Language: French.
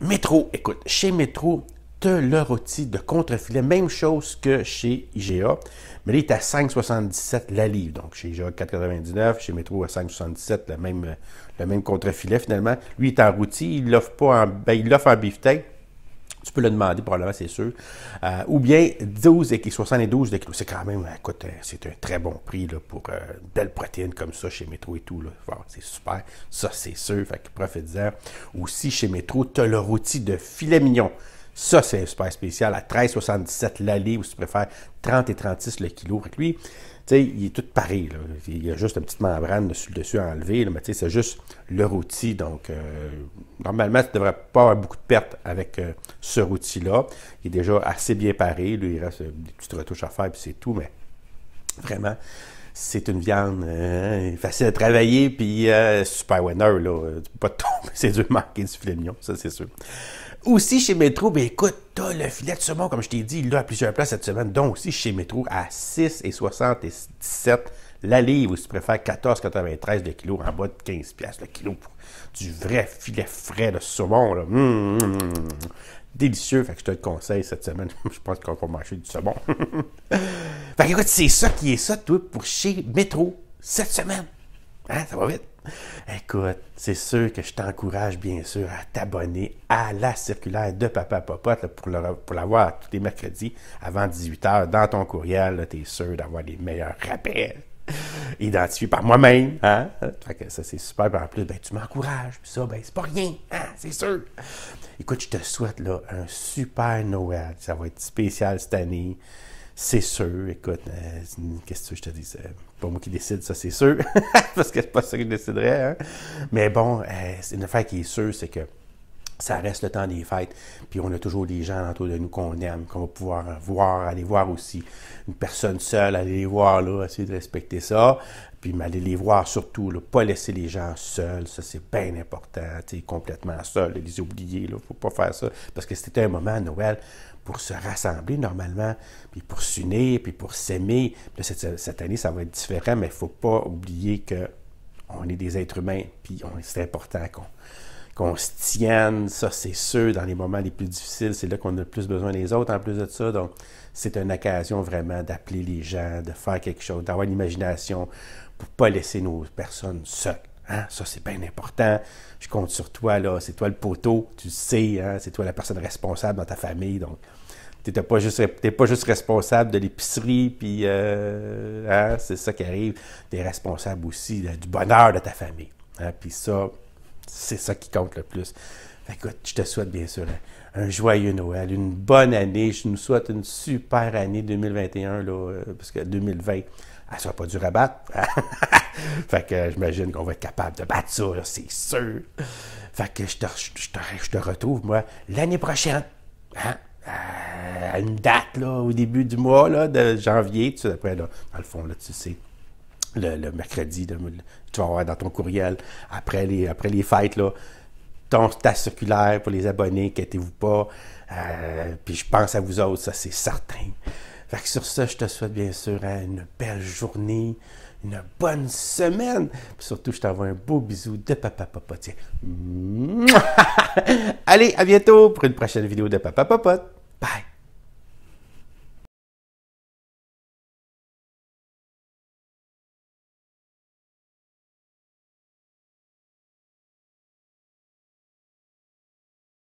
Métro, écoute, chez Métro, as le rôti de contrefilet, même chose que chez IGA, mais là, il est à 5,77 la livre. Donc, chez IGA, 4,99, chez Métro, à 5,77, le même, le même contrefilet finalement. Lui, il est en rôti, il l'offre pas en, ben, il tu peux le demander, probablement, c'est sûr. Euh, ou bien 12 et 72 de kilos. C'est quand même, écoute, euh, c'est un très bon prix là, pour euh, une belle protéine comme ça chez Métro et tout. là c'est super. Ça, c'est sûr. Fait que profite-en. Aussi, chez Métro, tu as le rôti de filet mignon. Ça, c'est super spécial à 13,77 l'allée, ou si tu préfères 30 et 36 le kilo. avec lui, il est tout paré, Il y a juste une petite membrane dessus, dessus à enlever, là, mais c'est juste le outil. Donc, euh, normalement, tu ne devrais pas avoir beaucoup de pertes avec euh, ce outil-là. Il est déjà assez bien paré. Lui, il reste euh, des petites retouches à faire, puis c'est tout, mais vraiment, c'est une viande hein, hein, facile à travailler, puis euh, super winner, là. Tu peux pas tomber, c'est dur marquer du filet mignon, ça c'est sûr. Aussi chez Métro, ben écoute, t'as le filet de saumon, comme je t'ai dit, là à plusieurs places cette semaine, donc aussi chez Métro à 6,77 la livre, ou si tu préfères 14,93 le kilo, en bas de 15 le kilo du vrai filet frais de saumon, là. Mmh, mmh, mmh, délicieux. Fait que je te conseille cette semaine. je pense qu'on va manger du saumon. fait écoute, c'est ça qui est ça, toi, pour chez Métro cette semaine. Hein, ça va vite. Écoute, c'est sûr que je t'encourage bien sûr à t'abonner à la circulaire de Papa Popote pour, pour l'avoir tous les mercredis avant 18h dans ton courriel. Tu es sûr d'avoir les meilleurs rappels. identifié par moi-même. Hein? Fait ça, c'est super. en plus, ben, tu m'encourages. Puis ça, ben, c'est pas rien. Hein? C'est sûr. Écoute, je te souhaite là, un super Noël. Ça va être spécial cette année. C'est sûr. Écoute, euh, qu'est-ce que je te dis? Euh, c'est pas moi qui décide, ça, c'est sûr. Parce que c'est pas ça que je déciderais. Hein? Mais bon, euh, c'est une affaire qui est sûre, c'est que ça reste le temps des fêtes, puis on a toujours des gens autour de nous qu'on aime, qu'on va pouvoir voir, aller voir aussi. Une personne seule, aller les voir, là, essayer de respecter ça, puis aller les voir surtout, là, pas laisser les gens seuls, ça c'est bien important, complètement seul, les oublier, il ne faut pas faire ça, parce que c'était un moment à Noël pour se rassembler normalement, puis pour s'unir, puis pour s'aimer. Cette, année, ça va être différent, mais il ne faut pas oublier que on est des êtres humains, puis c'est important qu'on qu'on se tienne, ça c'est sûr, dans les moments les plus difficiles, c'est là qu'on a le plus besoin des autres en plus de ça. Donc, c'est une occasion vraiment d'appeler les gens, de faire quelque chose, d'avoir l'imagination pour pas laisser nos personnes seules. Hein? Ça, c'est bien important. Je compte sur toi, là. C'est toi le poteau, tu sais, hein? c'est toi la personne responsable dans ta famille. Donc, tu n'es pas, juste, pas juste responsable de l'épicerie, puis euh, hein? c'est ça qui arrive. Tu es responsable aussi du bonheur de ta famille. Puis ça, c'est ça qui compte le plus. Écoute, je te souhaite bien sûr un joyeux Noël, une bonne année. Je nous souhaite une super année 2021, euh, parce que 2020, elle ne sera pas dure à battre. fait que euh, j'imagine qu'on va être capable de battre ça, c'est sûr. Fait que je te, je te, retrouve, moi, l'année prochaine. Hein, à une date, là, au début du mois, là, de janvier. Tu, après, dans le fond, là, tu sais le, mercredi, tu vas avoir dans ton courriel, après les, après les fêtes, ton, ta circulaire pour les abonnés, inquiétez-vous pas. Euh, puis je pense à vous autres, ça c'est certain. Fait que sur ça, je te souhaite bien sûr hein, une belle journée, une bonne semaine. Puis surtout, je t'envoie un beau bisou de Papa popote Allez, à bientôt pour une prochaine vidéo de Papa papa Bye!